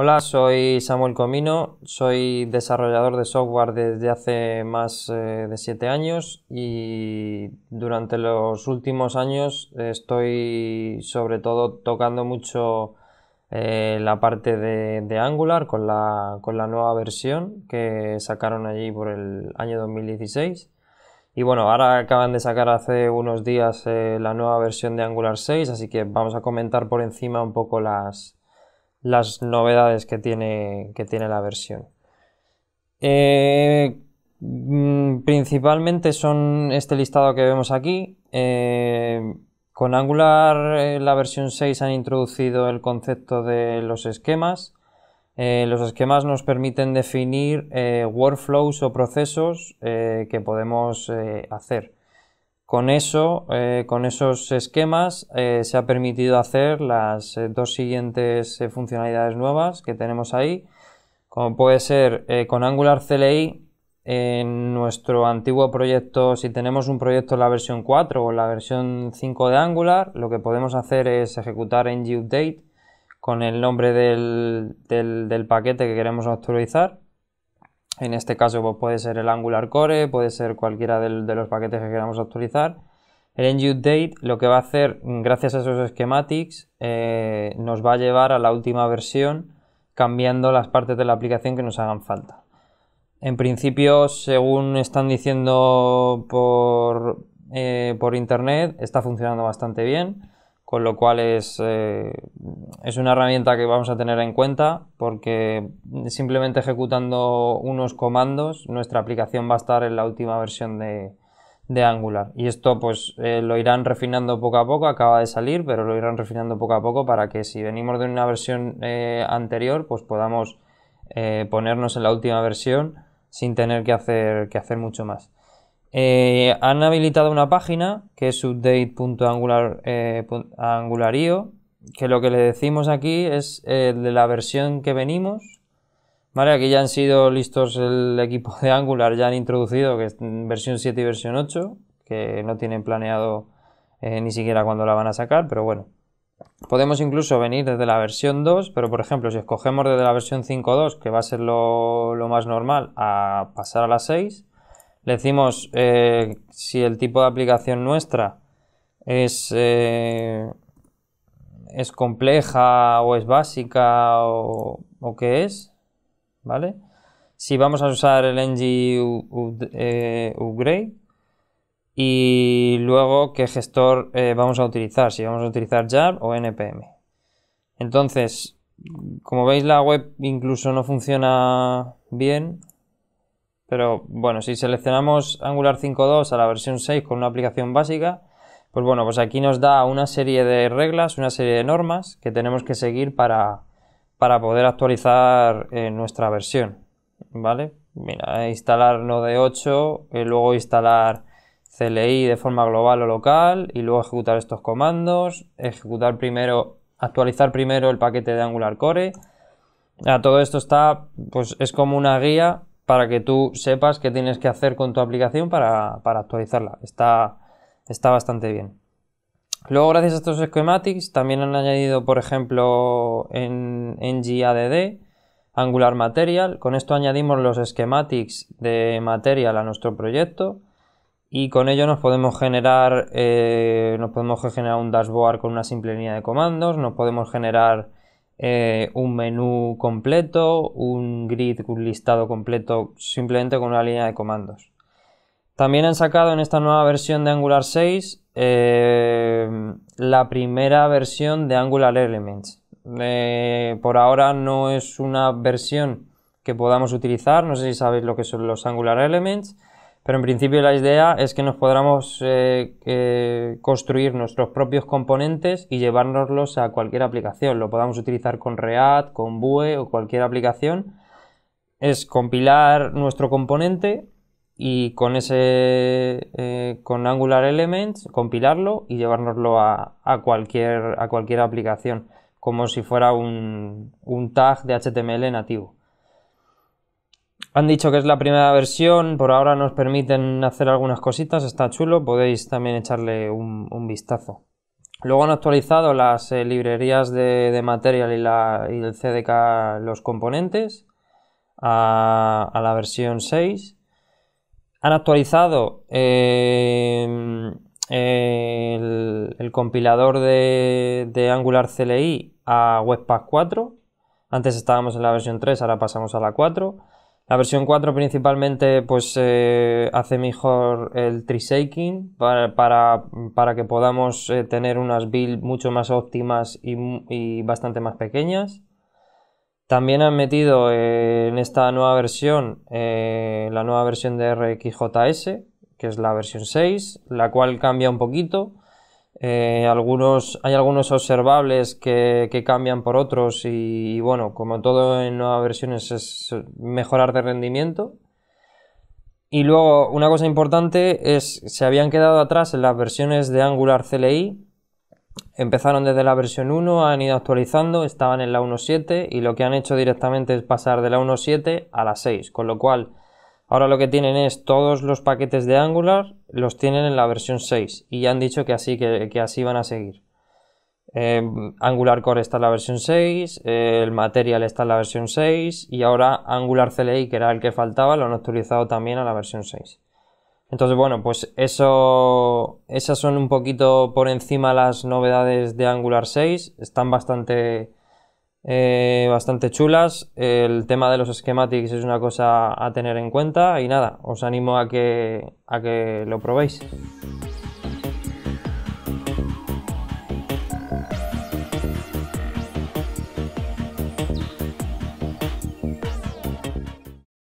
Hola, soy Samuel Comino, soy desarrollador de software desde hace más eh, de 7 años y durante los últimos años estoy sobre todo tocando mucho eh, la parte de, Angular con la, nueva versión que sacaron allí por el año 2016. Y bueno, ahora acaban de sacar hace unos días eh, la nueva versión de Angular 6, así que vamos a comentar por encima un poco las, las novedades que tiene, que tiene la versión. Eh, mm, principalmente son este listado que vemos aquí. Eh, con Angular, eh, la versión 6 han introducido el concepto de los esquemas. los esquemas nos permiten definir workflows o procesos que podemos hacer. Con eso, eh, con esos esquemas, eh, se ha permitido hacer las eh, dos siguientes funcionalidades nuevas que tenemos ahí, como puede ser con Angular CLI, en nuestro antiguo proyecto, si tenemos un proyecto en la versión 4 o en la versión 5 de Angular, lo que podemos hacer es ejecutar ng-update con el nombre del paquete que queremos actualizar en este caso pues, puede ser el Angular Core, puede ser cualquiera de los paquetes que queramos actualizar. El update lo que va a hacer, gracias a esos schematics, eh, nos va a llevar a la última versión cambiando las partes de la aplicación que nos hagan falta. En principio, según están diciendo por eh, internet, está funcionando bastante bien con lo cual eh, es, una herramienta que vamos a tener en cuenta porque simplemente ejecutando unos comandos nuestra aplicación va a estar en la última versión de, Angular y esto pues eh, lo irán refinando poco a poco, acaba de salir pero lo irán refinando poco a poco para que si venimos de una versión eh, anterior pues podamos ponernos en la última versión sin tener que hacer, que hacer mucho más. Eh, han habilitado una página que es update.angular.io, eh, que lo que le decimos aquí es eh, de la versión que venimos. Vale, aquí ya han sido listos el equipo de Angular, ya han introducido que es versión 7 y versión 8, que no tienen planeado ni siquiera cuándo la van a sacar, pero bueno. Podemos incluso venir desde la versión 2, pero por ejemplo, si escogemos desde la versión 5.2, que va a ser lo, lo más normal, a pasar a la 6, decimos eh, si el tipo de aplicación nuestra es, eh, es compleja o es básica o, qué es, ¿vale? Si vamos a usar el ng eh, upgrade y luego qué gestor vamos a utilizar, si vamos a utilizar JAR o NPM. Entonces, como veis la web incluso no funciona bien, pero bueno, si seleccionamos Angular 5.2 a la versión 6 con una aplicación básica, pues bueno, pues aquí nos da una serie de reglas, una serie de normas que tenemos que seguir para, poder actualizar eh, nuestra versión, ¿vale? Mira, eh, instalar Node 8, eh, luego instalar CLI de forma global o local y luego ejecutar estos comandos, ejecutar primero, actualizar primero el paquete de Angular Core. ya todo esto está, pues es como una guía para que tú sepas qué tienes que hacer con tu aplicación para, actualizarla. Está, está bastante bien. Luego, gracias a estos schematics, también han añadido, por ejemplo, en, en GADD, Angular Material. Con esto añadimos los schematics de Material a nuestro proyecto y con ello nos podemos generar, eh, nos podemos generar un dashboard con una simple línea de comandos, nos podemos generar eh, un menú completo, un grid, un listado completo, simplemente con una línea de comandos. También han sacado en esta nueva versión de Angular 6 eh, la primera versión de Angular Elements. Eh, por ahora no es una versión que podamos utilizar, no sé si sabéis lo que son los Angular Elements, pero en principio la idea es que nos podamos eh, construir nuestros propios componentes y llevárnoslos a cualquier aplicación. Lo podamos utilizar con React, con Vue o cualquier aplicación. Es compilar nuestro componente y con ese eh, con Angular Elements compilarlo y llevárnoslo a, cualquier, a cualquier aplicación como si fuera un, un tag de HTML nativo. Han dicho que es la primera versión, por ahora nos permiten hacer algunas cositas, está chulo, podéis también echarle un, vistazo. Luego han actualizado las eh, librerías de, Material y, el CDK, los componentes, a, la versión 6. Han actualizado em, el, compilador de, de, Angular CLI a Webpack 4. Antes estábamos en la versión 3, ahora pasamos a la 4. La versión 4 principalmente pues, eh, hace mejor el tree shaking para, que podamos eh, tener unas builds mucho más óptimas y, bastante más pequeñas. También han metido eh, en esta nueva versión la nueva versión de RxJS, que es la versión 6, la cual cambia un poquito. Eh, algunos, hay algunos observables que, cambian por otros y, bueno, como todo en nuevas versiones es mejorar de rendimiento. Y luego una cosa importante es, se habían quedado atrás en las versiones de Angular CLI. Empezaron desde la versión 1, han ido actualizando, estaban en la 1.7 y lo que han hecho directamente es pasar de la 1.7 a la 6, con lo cual Ahora lo que tienen es todos los paquetes de Angular, los tienen en la versión 6 y ya han dicho que así, que, así van a seguir. Em, Angular Core está en la versión 6, el Material está en la versión 6 y ahora Angular CLI, que era el que faltaba, lo han actualizado también a la versión 6. Entonces, bueno, pues eso, esas son un poquito por encima las novedades de Angular 6, están bastante eh, bastante chulas. El tema de los schematics es una cosa a tener en cuenta y nada, os animo a que lo probéis.